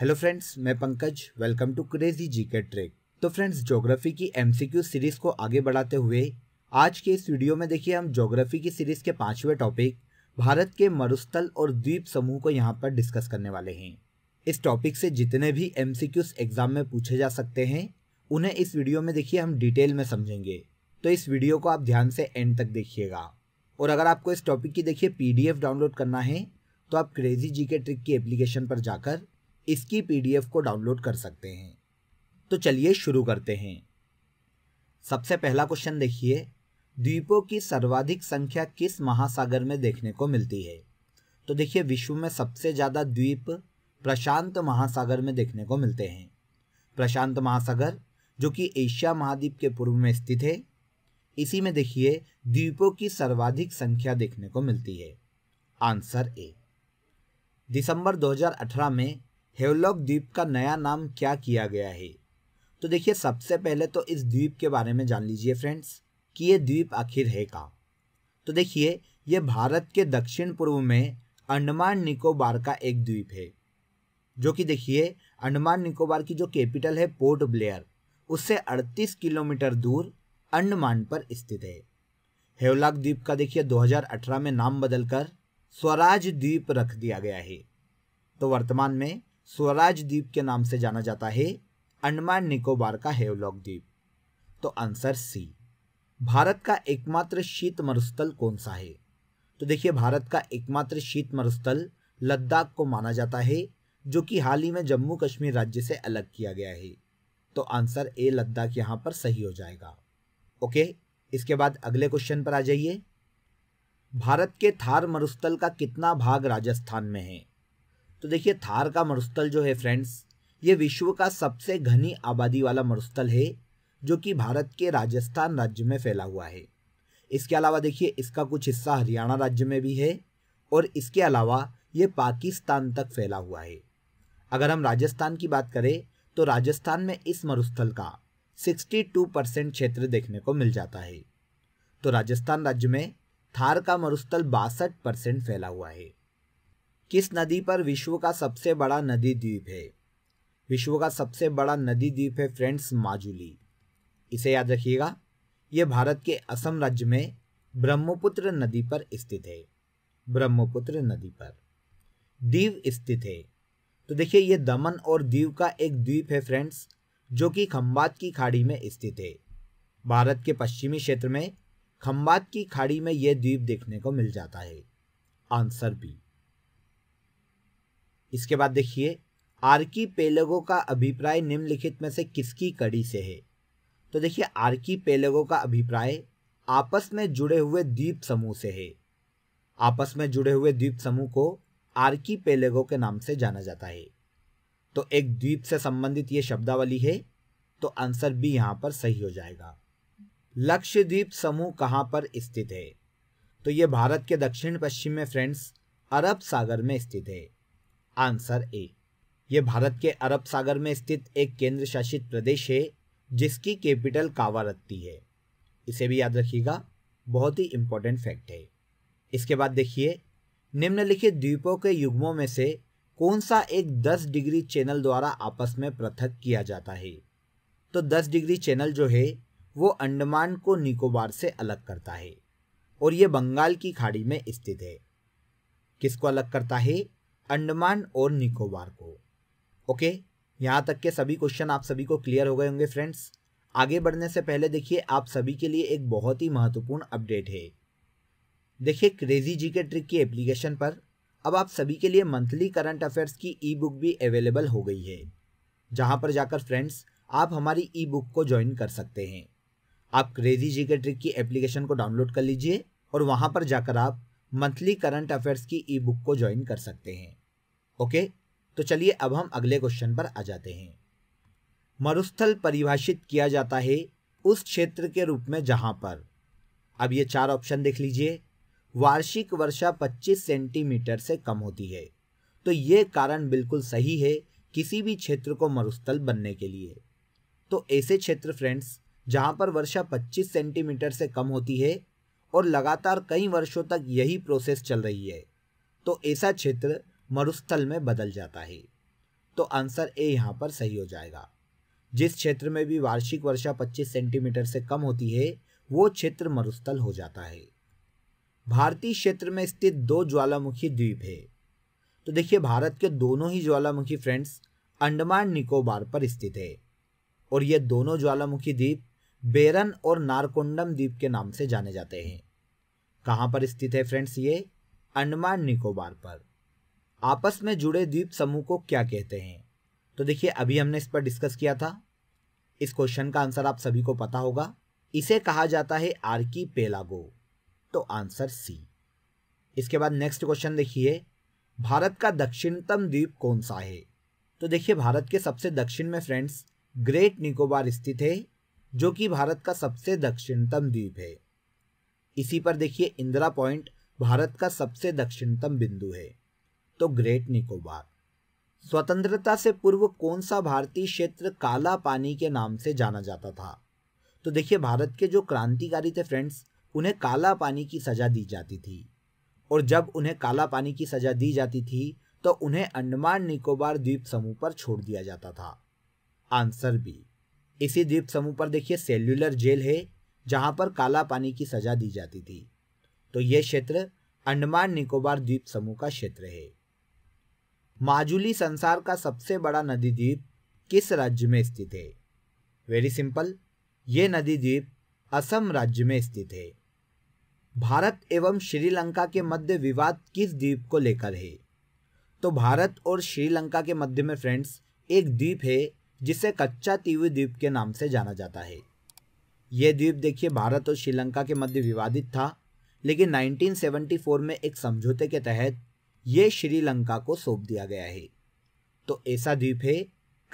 hello friends मैं Pankaj welcome to crazy G K trick तो friends geography की MCQ series को आगे बढ़ाते हुए आज के इस वीडियो में देखिए हम ज्योग्राफी की सीरीज के पांचवें टॉपिक भारत के मरुस्थल और द्वीप समूह को यहाँ पर डिस्कस करने वाले हैं इस टॉपिक से जितने भी एम एग्जाम में पूछे जा सकते हैं उन्हें इस वीडियो में देखिए हम डिटेल में समझेंगे तो इस वीडियो को आप ध्यान से एंड तक देखिएगा और अगर आपको इस टॉपिक की देखिए पी डाउनलोड करना है तो आप क्रेजी जी के ट्रिक की एप्लीकेशन पर जाकर इसकी पीडीएफ को डाउनलोड कर सकते हैं तो चलिए शुरू करते हैं सबसे पहला क्वेश्चन देखिए द्वीपों की सर्वाधिक संख्या किस महासागर में देखने को मिलती है तो देखिए विश्व में सबसे ज़्यादा द्वीप प्रशांत महासागर में देखने को मिलते हैं प्रशांत महासागर जो कि एशिया महाद्वीप के पूर्व में स्थित है इसी में देखिए द्वीपों की सर्वाधिक संख्या देखने को मिलती है आंसर ए दिसंबर 2018 में हेवलॉक द्वीप का नया नाम क्या किया गया है तो देखिए सबसे पहले तो इस द्वीप के बारे में जान लीजिए फ्रेंड्स कि ये द्वीप आखिर है का तो देखिए ये भारत के दक्षिण पूर्व में अंडमान निकोबार का एक द्वीप है जो कि देखिए अंडमान निकोबार की जो कैपिटल है पोर्ट ब्लेयर उससे 38 किलोमीटर दूर अंडमान पर स्थित है हेवलाक द्वीप का देखिए 2018 में नाम बदलकर स्वराज द्वीप रख दिया गया है तो वर्तमान में स्वराज द्वीप के नाम से जाना जाता है अंडमान निकोबार का हेवलॉक द्वीप तो आंसर सी भारत का एकमात्र शीत मरुस्थल कौन सा है तो देखिए भारत का एकमात्र शीत मरुस्थल लद्दाख को माना जाता है जो कि हाल ही में जम्मू कश्मीर राज्य से अलग किया गया है तो आंसर ए लद्दाख यहाँ पर सही हो जाएगा ओके इसके बाद अगले क्वेश्चन पर आ जाइए भारत के थार मरुस्थल का कितना भाग राजस्थान में है तो देखिए थार का मरुस्थल जो है फ्रेंड्स ये विश्व का सबसे घनी आबादी वाला मरुस्थल है जो कि भारत के राजस्थान राज्य में फैला हुआ है इसके अलावा देखिए इसका कुछ हिस्सा हरियाणा राज्य में भी है और इसके अलावा ये पाकिस्तान तक फैला हुआ है अगर हम राजस्थान की बात करें तो राजस्थान में इस मरुस्थल का 62 परसेंट क्षेत्र देखने को मिल जाता है तो राजस्थान राज्य में थार का मरुस्थल बासठ परसेंट फैला हुआ है किस नदी पर विश्व का सबसे बड़ा नदी द्वीप है विश्व का सबसे बड़ा नदी द्वीप है फ्रेंड्स माजुली इसे याद रखिएगा ये भारत के असम राज्य में ब्रह्मपुत्र नदी पर स्थित है ब्रह्मपुत्र नदी पर दीव स्थित है तो देखिए ये दमन और दीव का एक द्वीप है फ्रेंड्स जो कि खम्बात की खाड़ी में स्थित है भारत के पश्चिमी क्षेत्र में खम्बात की खाड़ी में यह द्वीप देखने को मिल जाता है आंसर बी इसके बाद देखिए आर्की पेलगो का अभिप्राय निम्नलिखित में से किसकी कड़ी से है तो देखिए आर्की पेलगो का अभिप्राय आपस में जुड़े हुए द्वीप समूह से है आपस में जुड़े हुए द्वीप समूह को आर्की पेलेगो के नाम से जाना जाता है तो एक द्वीप से संबंधित ये शब्दावली है तो आंसर भी यहाँ पर सही हो जाएगा लक्षद्वीप समूह कहाँ पर स्थित है तो ये भारत के दक्षिण पश्चिम में फ्रेंड्स अरब सागर में स्थित है आंसर ए ये भारत के अरब सागर में स्थित एक केंद्र शासित प्रदेश है जिसकी कैपिटल कावारत्ती है इसे भी याद रखिएगा बहुत ही इंपॉर्टेंट फैक्ट है इसके बाद देखिए निम्नलिखित द्वीपों के युग्मों में से कौन सा एक 10 डिग्री चैनल द्वारा आपस में पृथक किया जाता है तो 10 डिग्री चैनल जो है वो अंडमान को निकोबार से अलग करता है और ये बंगाल की खाड़ी में स्थित है किसको अलग करता है अंडमान और निकोबार को ओके यहाँ तक के सभी क्वेश्चन आप सभी को क्लियर हो गए होंगे फ्रेंड्स आगे बढ़ने से पहले देखिए आप सभी के लिए एक बहुत ही महत्वपूर्ण अपडेट है देखिए क्रेजी जी के ट्रिक की एप्लीकेशन पर अब आप सभी के लिए मंथली करंट अफेयर्स की ई बुक भी अवेलेबल हो गई है जहाँ पर जाकर फ्रेंड्स आप हमारी ई बुक को ज्वाइन कर सकते हैं आप क्रेजी जी के ट्रिक की एप्लीकेशन को डाउनलोड कर लीजिए और वहाँ पर जाकर आप मंथली करंट अफेयर्स की ई बुक को ज्वाइन कर सकते हैं ओके तो चलिए अब हम अगले क्वेश्चन पर आ जाते हैं मरुस्थल परिभाषित किया जाता है उस क्षेत्र के रूप में जहां पर अब ये चार ऑप्शन देख लीजिए वार्षिक वर्षा 25 सेंटीमीटर से कम होती है तो ये कारण बिल्कुल सही है किसी भी क्षेत्र को मरुस्थल बनने के लिए तो ऐसे क्षेत्र फ्रेंड्स जहां पर वर्षा 25 सेंटीमीटर से कम होती है और लगातार कई वर्षों तक यही प्रोसेस चल रही है तो ऐसा क्षेत्र मरुस्थल में बदल जाता है तो आंसर ए यहाँ पर सही हो जाएगा जिस क्षेत्र में भी वार्षिक वर्षा 25 सेंटीमीटर से कम होती है वो क्षेत्र मरुस्थल हो जाता है भारतीय क्षेत्र में स्थित दो ज्वालामुखी द्वीप है तो देखिए भारत के दोनों ही ज्वालामुखी फ्रेंड्स अंडमान निकोबार पर स्थित है और ये दोनों ज्वालामुखी द्वीप बेरन और नारकोंडम द्वीप के नाम से जाने जाते हैं कहाँ पर स्थित है फ्रेंड्स ये अंडमान निकोबार पर आपस में जुड़े द्वीप समूह को क्या कहते हैं तो देखिए अभी हमने इस पर डिस्कस किया था इस क्वेश्चन का आंसर आप सभी को पता होगा इसे कहा जाता है आर्की पेलागो तो आंसर सी इसके बाद नेक्स्ट क्वेश्चन देखिए भारत का दक्षिणतम द्वीप कौन सा है तो देखिए भारत के सबसे दक्षिण में फ्रेंड्स ग्रेट निकोबार स्थित है जो कि भारत का सबसे दक्षिणतम द्वीप है इसी पर देखिए इंदिरा पॉइंट भारत का सबसे दक्षिणतम बिंदु है तो ग्रेट निकोबार स्वतंत्रता से पूर्व कौन सा भारतीय क्षेत्र काला पानी के नाम से जाना जाता था तो देखिए भारत के जो क्रांतिकारी थे फ्रेंड्स उन्हें काला पानी की सज़ा दी जाती थी और जब उन्हें काला पानी की सज़ा दी जाती थी तो उन्हें अंडमान निकोबार द्वीप समूह पर छोड़ दिया जाता था आंसर बी इसी द्वीप समूह पर देखिए सेल्युलर जेल है जहाँ पर काला पानी की सजा दी जाती थी तो यह क्षेत्र अंडमान निकोबार द्वीप समूह का क्षेत्र है माजुली संसार का सबसे बड़ा नदी द्वीप किस राज्य में स्थित है वेरी सिंपल ये नदी द्वीप असम राज्य में स्थित है भारत एवं श्रीलंका के मध्य विवाद किस द्वीप को लेकर है तो भारत और श्रीलंका के मध्य में फ्रेंड्स एक द्वीप है जिसे कच्चा तीवी द्वीप के नाम से जाना जाता है यह द्वीप देखिए भारत और श्रीलंका के मध्य विवादित था लेकिन 1974 में एक समझौते के तहत ये श्रीलंका को सौंप दिया गया है तो ऐसा द्वीप है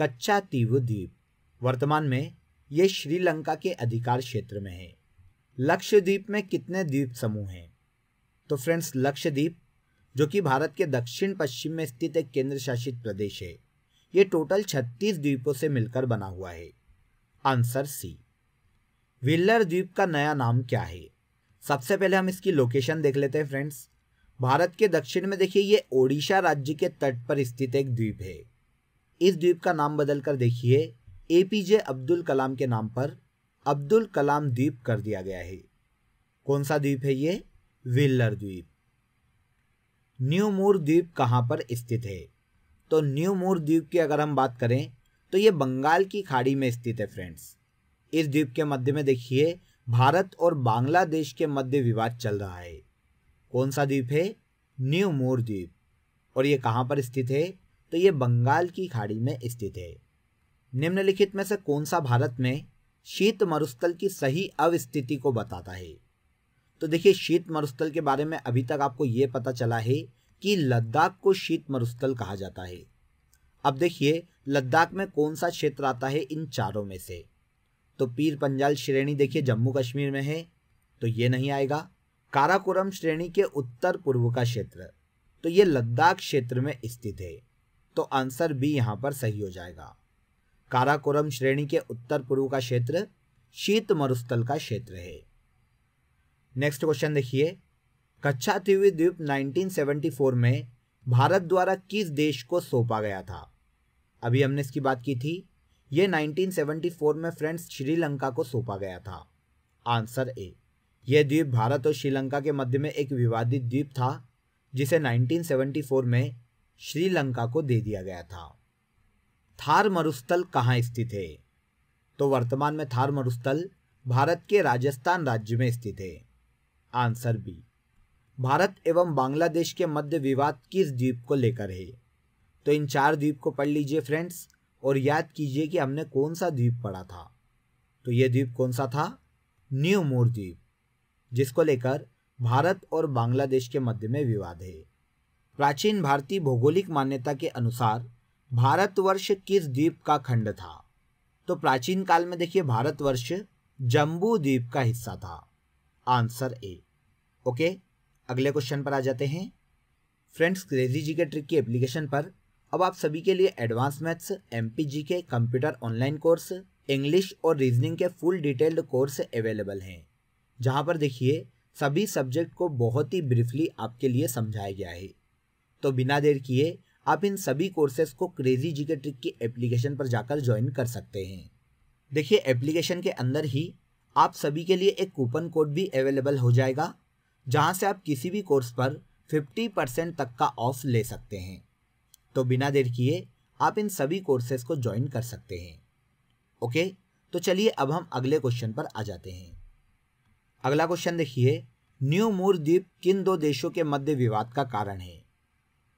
कच्चा तीव द्वीप वर्तमान में ये श्रीलंका के अधिकार क्षेत्र में है लक्षद्वीप में कितने द्वीप समूह हैं तो फ्रेंड्स लक्षद्वीप जो कि भारत के दक्षिण पश्चिम में स्थित एक केंद्र शासित प्रदेश है ये टोटल 36 द्वीपों से मिलकर बना हुआ है आंसर सी विल्लर द्वीप का नया नाम क्या है सबसे पहले हम इसकी लोकेशन देख लेते हैं फ्रेंड्स भारत के दक्षिण में देखिए ये ओडिशा राज्य के तट पर स्थित एक द्वीप है इस द्वीप का नाम बदलकर देखिए एपीजे अब्दुल कलाम के नाम पर अब्दुल कलाम द्वीप कर दिया गया है कौन सा द्वीप है ये विल्लर द्वीप न्यू मूर द्वीप कहाँ पर स्थित है तो न्यू मूर द्वीप की अगर हम बात करें तो ये बंगाल की खाड़ी में स्थित है फ्रेंड्स इस द्वीप के मध्य में देखिए भारत और बांग्लादेश के मध्य विवाद चल रहा है कौन सा द्वीप है न्यू मोर द्वीप और ये कहाँ पर स्थित है तो ये बंगाल की खाड़ी में स्थित है निम्नलिखित में से कौन सा भारत में शीत मरुस्थल की सही अवस्थिति को बताता है तो देखिए शीत मरुस्थल के बारे में अभी तक आपको ये पता चला है कि लद्दाख को शीत मरुस्थल कहा जाता है अब देखिए लद्दाख में कौन सा क्षेत्र आता है इन चारों में से तो पीर पंजाल श्रेणी देखिए जम्मू कश्मीर में है तो ये नहीं आएगा काराकोरम श्रेणी के उत्तर पूर्व का क्षेत्र तो ये लद्दाख क्षेत्र में स्थित है तो आंसर बी यहाँ पर सही हो जाएगा काराकोरम श्रेणी के उत्तर पूर्व का क्षेत्र शीत मरुस्थल का क्षेत्र है नेक्स्ट क्वेश्चन देखिए कच्छा तिवी द्वीप 1974 में भारत द्वारा किस देश को सौंपा गया था अभी हमने इसकी बात की थी यह 1974 में फ्रेंड्स श्रीलंका को सौंपा गया था आंसर ए यह द्वीप भारत और श्रीलंका के मध्य में एक विवादित द्वीप था जिसे 1974 में श्रीलंका को दे दिया गया था थार मरुस्थल कहाँ स्थित है तो वर्तमान में थार मरुस्थल भारत के राजस्थान राज्य में स्थित है आंसर बी भारत एवं बांग्लादेश के मध्य विवाद किस द्वीप को लेकर है तो इन चार द्वीप को पढ़ लीजिए फ्रेंड्स और याद कीजिए कि हमने कौन सा द्वीप पढ़ा था तो यह द्वीप कौन सा था न्यू मोर द्वीप जिसको लेकर भारत और बांग्लादेश के मध्य में विवाद है प्राचीन भारतीय भौगोलिक मान्यता के अनुसार भारतवर्ष किस द्वीप का खंड था तो प्राचीन काल में देखिए भारतवर्ष जम्बू द्वीप का हिस्सा था आंसर ए ओके अगले क्वेश्चन पर आ जाते हैं फ्रेंड्स क्रेजी जी के ट्रिक की एप्लीकेशन पर अब आप सभी के लिए एडवांस मैथ्स एम के कंप्यूटर ऑनलाइन कोर्स इंग्लिश और रीजनिंग के फुल डिटेल्ड कोर्स अवेलेबल हैं जहाँ पर देखिए सभी सब्जेक्ट को बहुत ही ब्रीफली आपके लिए समझाया गया है तो बिना देर किए आप इन सभी कोर्सेज को क्रेजी जी के ट्रिक की एप्लीकेशन पर जाकर ज्वाइन कर सकते हैं देखिए एप्लीकेशन के अंदर ही आप सभी के लिए एक कूपन कोड भी अवेलेबल हो जाएगा जहां से आप किसी भी कोर्स पर 50 परसेंट तक का ऑफ ले सकते हैं तो बिना देर किए आप इन सभी कोर्सेज को ज्वाइन कर सकते हैं ओके तो चलिए अब हम अगले क्वेश्चन पर आ जाते हैं अगला क्वेश्चन देखिए न्यू मूर द्वीप किन दो देशों के मध्य विवाद का कारण है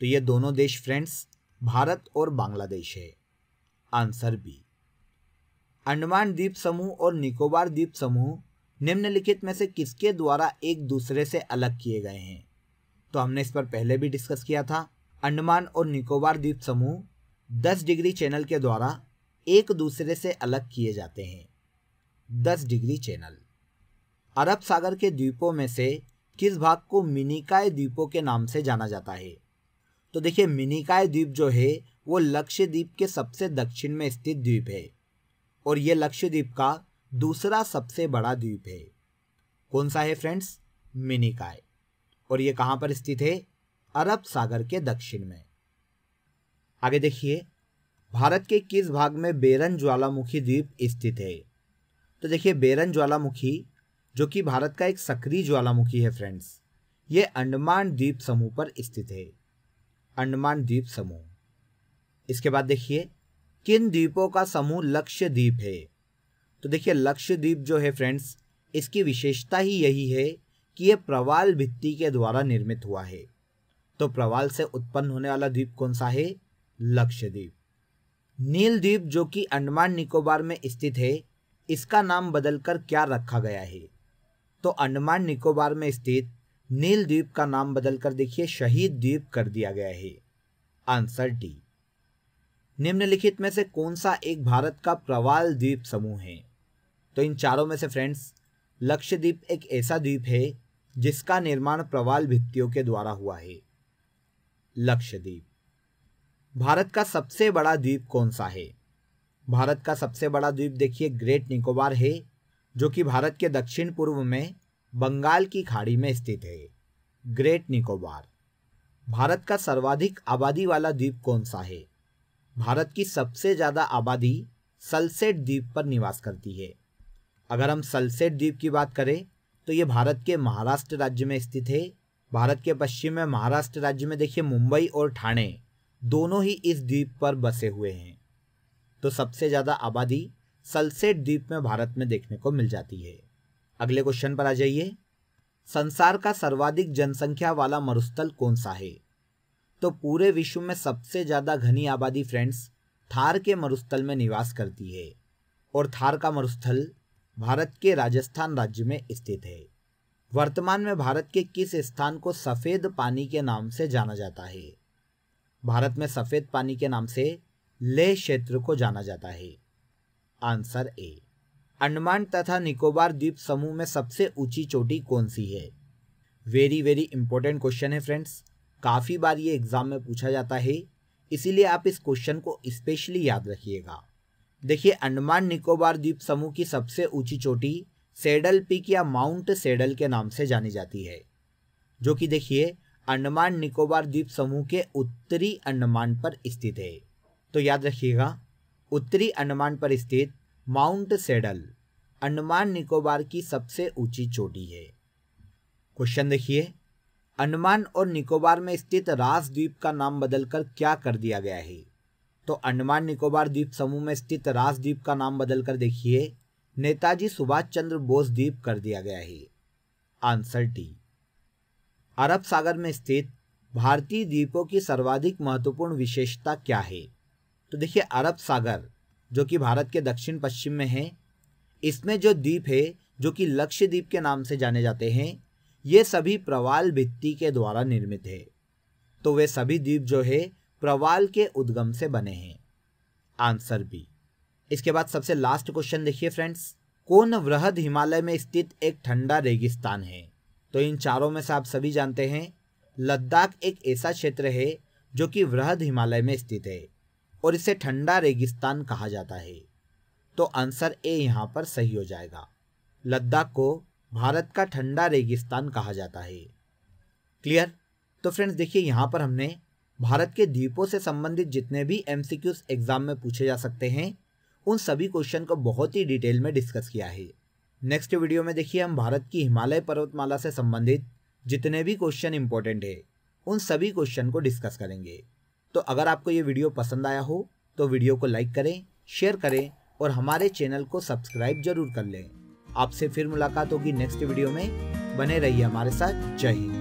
तो ये दोनों देश फ्रेंड्स भारत और बांग्लादेश है आंसर बी अंडमान द्वीप समूह और निकोबार द्वीप समूह निम्नलिखित में से किसके द्वारा एक दूसरे से अलग किए गए हैं तो हमने इस पर पहले भी डिस्कस किया था अंडमान और निकोबार द्वीप समूह 10 डिग्री चैनल के द्वारा एक दूसरे से अलग किए जाते हैं 10 डिग्री चैनल अरब सागर के द्वीपों में से किस भाग को मिनिकाय द्वीपों के नाम से जाना जाता है तो देखिए मिनिकाय द्वीप जो है वो लक्षद्वीप के सबसे दक्षिण में स्थित द्वीप है और ये लक्षद्वीप का दूसरा सबसे बड़ा द्वीप है कौन सा है फ्रेंड्स मिनिकाय और ये कहाँ पर स्थित है अरब सागर के दक्षिण में आगे देखिए भारत के किस भाग में बेरन ज्वालामुखी द्वीप स्थित है तो देखिए बेरन ज्वालामुखी जो कि भारत का एक सक्रिय ज्वालामुखी है फ्रेंड्स ये अंडमान द्वीप समूह पर स्थित है अंडमान द्वीप समूह इसके बाद देखिए किन द्वीपों का समूह लक्ष्य द्वीप है तो देखिए लक्ष्य द्वीप जो है फ्रेंड्स इसकी विशेषता ही यही है कि यह प्रवाल भित्ति के द्वारा निर्मित हुआ है तो प्रवाल से उत्पन्न होने वाला द्वीप कौन सा है लक्षद्वीप नील द्वीप जो कि अंडमान निकोबार में स्थित है इसका नाम बदलकर क्या रखा गया है तो अंडमान निकोबार में स्थित नील द्वीप का नाम बदलकर देखिए शहीद द्वीप कर दिया गया है आंसर डी निम्नलिखित में से कौन सा एक भारत का प्रवाल द्वीप समूह है तो इन चारों में से फ्रेंड्स लक्षद्वीप एक ऐसा द्वीप है जिसका निर्माण प्रवाल भित्तियों के द्वारा हुआ है लक्षद्वीप भारत का सबसे बड़ा द्वीप कौन सा है भारत का सबसे बड़ा द्वीप देखिए ग्रेट निकोबार है जो कि भारत के दक्षिण पूर्व में बंगाल की खाड़ी में स्थित है ग्रेट निकोबार भारत का सर्वाधिक आबादी वाला द्वीप कौन सा है भारत की सबसे ज़्यादा आबादी सलसेट द्वीप पर निवास करती है अगर हम सलसेट द्वीप की बात करें तो ये भारत के महाराष्ट्र राज्य में स्थित है भारत के पश्चिम में महाराष्ट्र राज्य में देखिए मुंबई और ठाणे दोनों ही इस द्वीप पर बसे हुए हैं तो सबसे ज़्यादा आबादी सलसेट द्वीप में भारत में देखने को मिल जाती है अगले क्वेश्चन पर आ जाइए संसार का सर्वाधिक जनसंख्या वाला मरुस्थल कौन सा है तो पूरे विश्व में सबसे ज़्यादा घनी आबादी फ्रेंड्स थार के मरुस्थल में निवास करती है और थार का मरुस्थल भारत के राजस्थान राज्य में स्थित है वर्तमान में भारत के किस स्थान को सफ़ेद पानी के नाम से जाना जाता है भारत में सफ़ेद पानी के नाम से ले क्षेत्र को जाना जाता है आंसर ए अंडमान तथा निकोबार द्वीप समूह में सबसे ऊंची चोटी कौन सी है वेरी वेरी इंपॉर्टेंट क्वेश्चन है फ्रेंड्स काफ़ी बार ये एग्ज़ाम में पूछा जाता है इसीलिए आप इस क्वेश्चन को स्पेशली याद रखिएगा देखिए अंडमान निकोबार द्वीप समूह की सबसे ऊंची चोटी सेडल पिक या माउंट सेडल के नाम से जानी जाती है जो कि देखिए अंडमान निकोबार द्वीप समूह के उत्तरी अंडमान पर स्थित है तो याद रखिएगा उत्तरी अंडमान पर स्थित माउंट सेडल अंडमान निकोबार की सबसे ऊंची चोटी है क्वेश्चन देखिए अंडमान और निकोबार में स्थित रास द्वीप का नाम बदलकर क्या कर दिया गया है तो अंडमान निकोबार द्वीप समूह में स्थित रास द्वीप का नाम बदलकर देखिए नेताजी सुभाष चंद्र बोस द्वीप कर दिया गया है आंसर डी अरब सागर में स्थित भारतीय द्वीपों की सर्वाधिक महत्वपूर्ण विशेषता क्या है तो देखिए अरब सागर जो कि भारत के दक्षिण पश्चिम में है इसमें जो द्वीप है जो कि लक्षद्वीप के नाम से जाने जाते हैं ये सभी प्रवाल भित्ति के द्वारा निर्मित है तो वे सभी द्वीप जो है प्रवाल के उद्गम से बने हैं आंसर बी इसके बाद सबसे लास्ट क्वेश्चन देखिए फ्रेंड्स कौन वृहद हिमालय में स्थित एक ठंडा रेगिस्तान है तो इन चारों में से आप सभी जानते हैं लद्दाख एक ऐसा क्षेत्र है जो कि वृहद हिमालय में स्थित है और इसे ठंडा रेगिस्तान कहा जाता है तो आंसर ए यहाँ पर सही हो जाएगा लद्दाख को भारत का ठंडा रेगिस्तान कहा जाता है क्लियर तो फ्रेंड्स देखिए यहाँ पर हमने भारत के द्वीपों से संबंधित जितने भी एम एग्ज़ाम में पूछे जा सकते हैं उन सभी क्वेश्चन को बहुत ही डिटेल में डिस्कस किया है नेक्स्ट वीडियो में देखिए हम भारत की हिमालय पर्वतमाला से संबंधित जितने भी क्वेश्चन इंपॉर्टेंट है उन सभी क्वेश्चन को डिस्कस करेंगे तो अगर आपको ये वीडियो पसंद आया हो तो वीडियो को लाइक करें शेयर करें और हमारे चैनल को सब्सक्राइब जरूर कर लें आपसे फिर मुलाकात होगी नेक्स्ट वीडियो में बने रहिए हमारे साथ जय हिंद